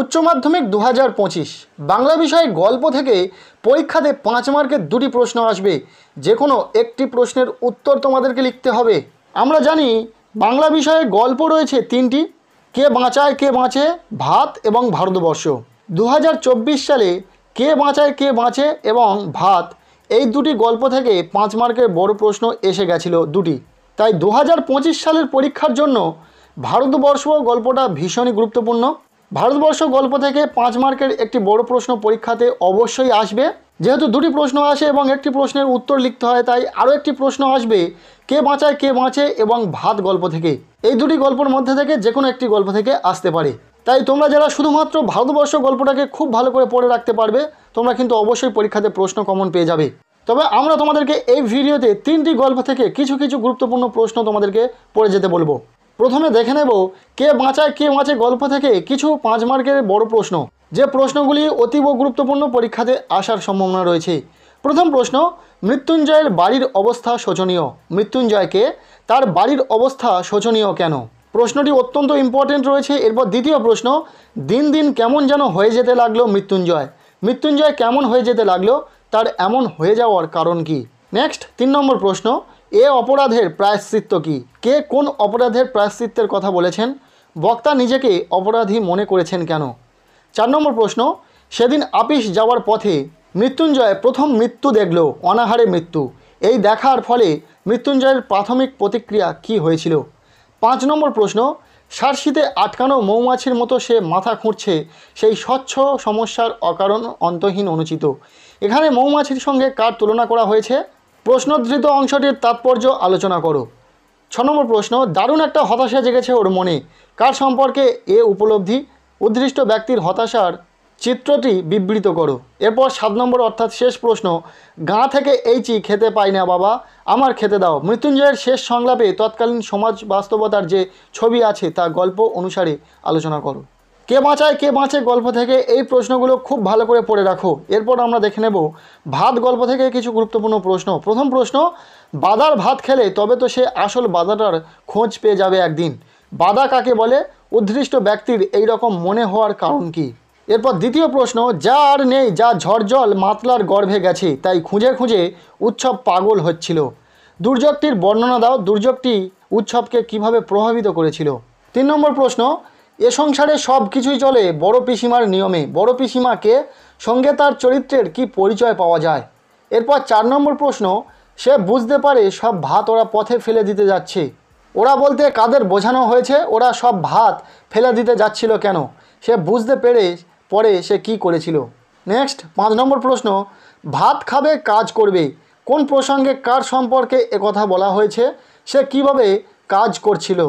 উচ্চ মাধ্যমিক দু বাংলা বিষয়ে গল্প থেকে পরীক্ষাতে পাঁচ মার্কের দুটি প্রশ্ন আসবে যে কোনো একটি প্রশ্নের উত্তর তোমাদেরকে লিখতে হবে আমরা জানি বাংলা বিষয়ে গল্প রয়েছে তিনটি কে বাঁচায় কে বাঁচে ভাত এবং ভারতবর্ষ দু সালে কে বাঁচায় কে বাঁচে এবং ভাত এই দুটি গল্প থেকে পাঁচ মার্কের বড় প্রশ্ন এসে গেছিল দুটি তাই দু সালের পরীক্ষার জন্য ভারতবর্ষ গল্পটা ভীষণই গুরুত্বপূর্ণ ভারতবর্ষ গল্প থেকে পাঁচ মার্কের একটি বড় প্রশ্ন পরীক্ষাতে অবশ্যই আসবে যেহেতু দুটি প্রশ্ন আসে এবং একটি প্রশ্নের উত্তর লিখতে হয় তাই আরও একটি প্রশ্ন আসবে কে বাঁচায় কে বাঁচে এবং ভাত গল্প থেকে এই দুটি গল্পের মধ্যে থেকে যে কোনো একটি গল্প থেকে আসতে পারে তাই তোমরা যারা শুধুমাত্র ভারতবর্ষ গল্পটাকে খুব ভালো করে পড়ে রাখতে পারবে তোমরা কিন্তু অবশ্যই পরীক্ষাতে প্রশ্ন কমন পেয়ে যাবে তবে আমরা তোমাদেরকে এই ভিডিওতে তিনটি গল্প থেকে কিছু কিছু গুরুত্বপূর্ণ প্রশ্ন তোমাদেরকে পড়ে যেতে বলবো প্রথমে দেখে নেব কে বাঁচায় কে বাঁচে গল্প থেকে কিছু পাঁচ মার্কের বড় প্রশ্ন যে প্রশ্নগুলি অতীব গুরুত্বপূর্ণ পরীক্ষাতে আসার সম্ভাবনা রয়েছে প্রথম প্রশ্ন মৃত্যুঞ্জয়ের বাড়ির অবস্থা শোচনীয় মৃত্যুঞ্জয়কে তার বাড়ির অবস্থা শোচনীয় কেন প্রশ্নটি অত্যন্ত ইম্পর্টেন্ট রয়েছে এরপর দ্বিতীয় প্রশ্ন দিন দিন কেমন যেন হয়ে যেতে লাগলো মৃত্যুঞ্জয় মৃত্যুঞ্জয় কেমন হয়ে যেতে লাগলো তার এমন হয়ে যাওয়ার কারণ কি নেক্সট তিন নম্বর প্রশ্ন এ অপরাধের প্রায়শ্চিত্ত কি কে কোন অপরাধের প্রায়শ্চিত্তের কথা বলেছেন বক্তা নিজেকে অপরাধী মনে করেছেন কেন চার নম্বর প্রশ্ন সেদিন আপিস যাওয়ার পথে মৃত্যুঞ্জয় প্রথম মৃত্যু দেখল অনাহারে মৃত্যু এই দেখার ফলে মৃত্যুঞ্জয়ের প্রাথমিক প্রতিক্রিয়া কি হয়েছিল পাঁচ নম্বর প্রশ্ন সারশিতে আটকানো মৌমাছির মতো সে মাথা খুঁড়ছে সেই স্বচ্ছ সমস্যার অকারণ অন্তহীন অনুচিত এখানে মৌমাছির সঙ্গে কার তুলনা করা হয়েছে প্রশ্নোদ্ধৃত অংশটির তাৎপর্য আলোচনা করো ছ নম্বর প্রশ্ন দারুণ একটা হতাশা জেগেছে ওর মনে কার সম্পর্কে এ উপলব্ধি উদ্দিষ্ট ব্যক্তির হতাশার চিত্রটি বিবৃত করো এরপর সাত নম্বর অর্থাৎ শেষ প্রশ্ন গা থেকে এই চি খেতে পাই না বাবা আমার খেতে দাও মৃত্যুঞ্জয়ের শেষ সংলাপে তৎকালীন সমাজ বাস্তবতার যে ছবি আছে তা গল্প অনুসারে আলোচনা করো কে বাঁচায় কে বাঁচে গল্প থেকে এই প্রশ্নগুলো খুব ভালো করে পড়ে রাখো এরপর আমরা দেখে নেব ভাত গল্প থেকে কিছু গুরুত্বপূর্ণ প্রশ্ন প্রথম প্রশ্ন বাদার ভাত খেলে তবে তো সে আসল বাদাটার খোঁজ পেয়ে যাবে একদিন বাদা কাকে বলে উদ্ধৃষ্ট ব্যক্তির এই রকম মনে হওয়ার কারণ কি এরপর দ্বিতীয় প্রশ্ন যা আর নেই যা ঝড়জল মাতলার গর্ভে গেছে তাই খুঁজে খুঁজে উৎসব পাগল হচ্ছিল দুর্যোগটির বর্ণনা দাও দুর্যোগটি উৎসবকে কিভাবে প্রভাবিত করেছিল তিন নম্বর প্রশ্ন এ সংসারে সব কিছুই চলে বড় পিসিমার নিয়মে বড় পিসিমাকে সঙ্গে তার চরিত্রের কি পরিচয় পাওয়া যায় এরপর চার নম্বর প্রশ্ন সে বুঝতে পারে সব ভাত ওরা পথে ফেলে দিতে যাচ্ছে ওরা বলতে কাদের বোঝানো হয়েছে ওরা সব ভাত ফেলে দিতে যাচ্ছিল কেন সে বুঝতে পেরে পরে সে কি করেছিল নেক্সট পাঁচ নম্বর প্রশ্ন ভাত খাবে কাজ করবে কোন প্রসঙ্গে কার সম্পর্কে একথা বলা হয়েছে সে কিভাবে কাজ করছিল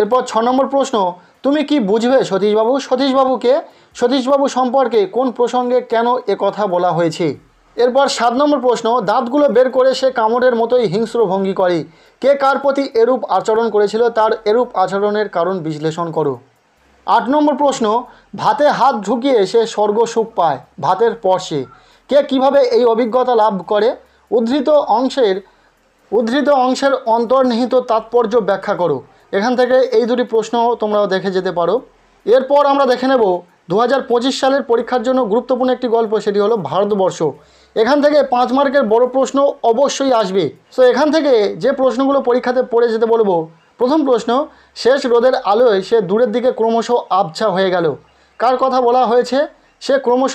এরপর ছ নম্বর প্রশ্ন তুমি কি বুঝবে সতীশবাবু সতীশবাবুকে সতীশবাবু সম্পর্কে কোন প্রসঙ্গে কেন এ কথা বলা হয়েছে এরপর সাত নম্বর প্রশ্ন দাঁতগুলো বের করে সে কামড়ের মতোই হিংস্র ভঙ্গি করে কে কার প্রতি এরূপ আচরণ করেছিল তার এরূপ আচরণের কারণ বিশ্লেষণ করো আট নম্বর প্রশ্ন ভাতে হাত ঢুকিয়ে সে স্বর্গ সুখ পায় ভাতের পর্শে কে কিভাবে এই অভিজ্ঞতা লাভ করে উদ্ধৃত অংশের উদ্ধৃত অংশের অন্তর্নিহিত তাৎপর্য ব্যাখ্যা করো এখান থেকে এই দুটি প্রশ্ন তোমরা দেখে যেতে পারো এরপর আমরা দেখে নেব দু সালের পরীক্ষার জন্য গুরুত্বপূর্ণ একটি গল্প সেটি হলো ভারতবর্ষ এখান থেকে পাঁচ মার্কের বড় প্রশ্ন অবশ্যই আসবে সো এখান থেকে যে প্রশ্নগুলো পরীক্ষাতে পড়ে যেতে বলবো প্রথম প্রশ্ন শেষ রোদের আলোয় সে দূরের দিকে ক্রমশ আবছা হয়ে গেল কার কথা বলা হয়েছে সে ক্রমশ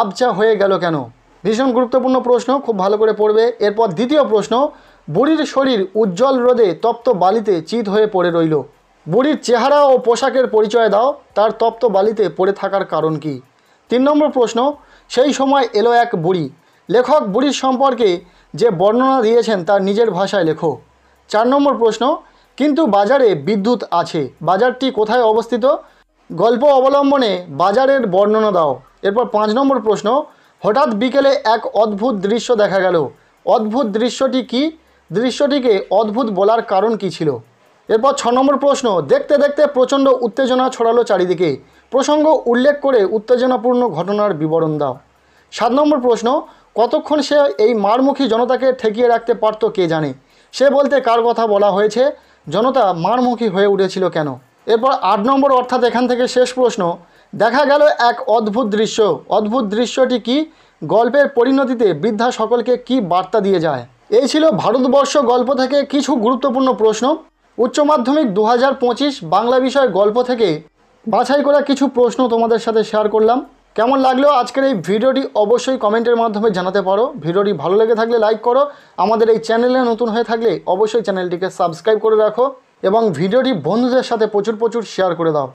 আবছা হয়ে গেল কেন ভীষণ গুরুত্বপূর্ণ প্রশ্ন খুব ভালো করে পড়বে এরপর দ্বিতীয় প্রশ্ন বুড়ির শরীর উজ্জ্বল রোদে তপ্ত বালিতে চিত হয়ে পড়ে রইল বুড়ির চেহারা ও পোশাকের পরিচয় দাও তার তপ্ত বালিতে পড়ে থাকার কারণ কি তিন নম্বর প্রশ্ন সেই সময় এলো এক বুড়ি লেখক বুড়ির সম্পর্কে যে বর্ণনা দিয়েছেন তার নিজের ভাষায় লেখো চার নম্বর প্রশ্ন কিন্তু বাজারে বিদ্যুৎ আছে বাজারটি কোথায় অবস্থিত গল্প অবলম্বনে বাজারের বর্ণনা দাও এরপর পাঁচ নম্বর প্রশ্ন হঠাৎ বিকেলে এক অদ্ভুত দৃশ্য দেখা গেল অদ্ভুত দৃশ্যটি কি দৃশ্যটিকে অদ্ভুত বলার কারণ কি ছিল এরপর ছ নম্বর প্রশ্ন দেখতে দেখতে প্রচণ্ড উত্তেজনা ছড়ালো চারিদিকে প্রসঙ্গ উল্লেখ করে উত্তেজনাপূর্ণ ঘটনার বিবরণ দাও সাত নম্বর প্রশ্ন কতক্ষণ সে এই মারমুখী জনতাকে ঠেকিয়ে রাখতে পারত কে জানে সে বলতে কার কথা বলা হয়েছে জনতা মারমুখী হয়ে উঠেছিল কেন এরপর আট নম্বর অর্থাৎ এখান থেকে শেষ প্রশ্ন দেখা গেল এক অদ্ভুত দৃশ্য অদ্ভুত দৃশ্যটি কি গল্পের পরিণতিতে বৃদ্ধা সকলকে কি বার্তা দিয়ে যায় এই ছিল ভারতবর্ষ গল্প থেকে কিছু গুরুত্বপূর্ণ প্রশ্ন উচ্চ মাধ্যমিক দু বাংলা বিষয় গল্প থেকে বাছাই করা কিছু প্রশ্ন তোমাদের সাথে শেয়ার করলাম কেমন লাগলো আজকের এই ভিডিওটি অবশ্যই কমেন্টের মাধ্যমে জানাতে পারো ভিডিওটি ভালো লেগে থাকলে লাইক করো আমাদের এই চ্যানেলে নতুন হয়ে থাকলে অবশ্যই চ্যানেলটিকে সাবস্ক্রাইব করে রাখো এবং ভিডিওটি বন্ধুদের সাথে প্রচুর প্রচুর শেয়ার করে দাও